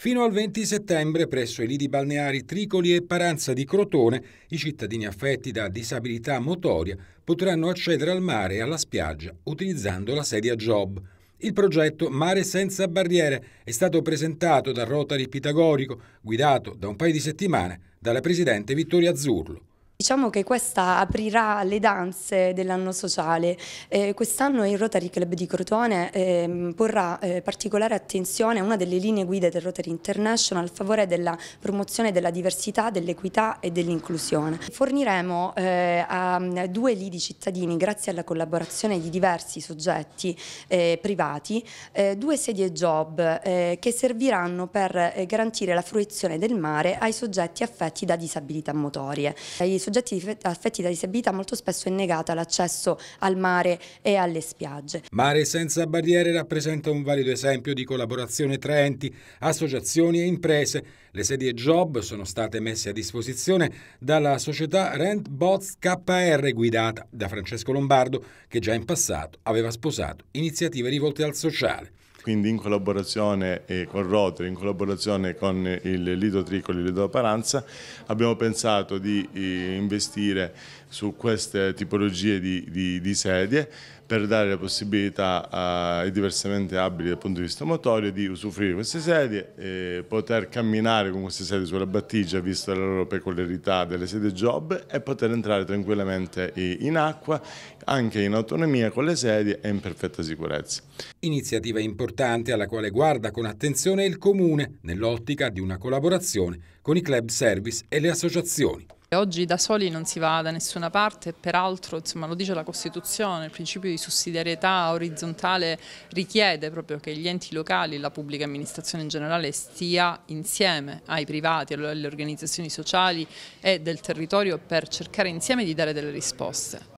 Fino al 20 settembre, presso i lidi balneari Tricoli e Paranza di Crotone, i cittadini affetti da disabilità motoria potranno accedere al mare e alla spiaggia utilizzando la sedia Job. Il progetto Mare senza barriere è stato presentato dal Rotary Pitagorico, guidato da un paio di settimane dalla presidente Vittoria Azzurlo. Diciamo che questa aprirà le danze dell'anno sociale. Eh, Quest'anno il Rotary Club di Crotone eh, porrà eh, particolare attenzione a una delle linee guida del Rotary International a favore della promozione della diversità, dell'equità e dell'inclusione. Forniremo eh, a mm, due lidi cittadini, grazie alla collaborazione di diversi soggetti eh, privati, eh, due sedie job che serviranno per garantire la fruizione del mare ai soggetti affetti da disabilità motorie. I soggetti affetti da disabilità molto spesso è negata l'accesso al mare e alle spiagge. Mare senza barriere rappresenta un valido esempio di collaborazione tra enti, associazioni e imprese. Le sedie job sono state messe a disposizione dalla società Rent Bots KR guidata da Francesco Lombardo che già in passato aveva sposato iniziative rivolte al sociale quindi in collaborazione con Rotary, in collaborazione con il Lido Tricoli e il Lido Paranza, abbiamo pensato di eh, investire su queste tipologie di, di, di sedie per dare la possibilità ai diversamente abili dal punto di vista motorio di usufruire di queste sedie, e poter camminare con queste sedie sulla battigia vista la loro peculiarità delle sedie job e poter entrare tranquillamente in acqua anche in autonomia con le sedie e in perfetta sicurezza. Iniziativa importante alla quale guarda con attenzione il Comune nell'ottica di una collaborazione con i club service e le associazioni. Oggi da soli non si va da nessuna parte, peraltro insomma, lo dice la Costituzione, il principio di sussidiarietà orizzontale richiede proprio che gli enti locali, la pubblica amministrazione in generale stia insieme ai privati, alle organizzazioni sociali e del territorio per cercare insieme di dare delle risposte.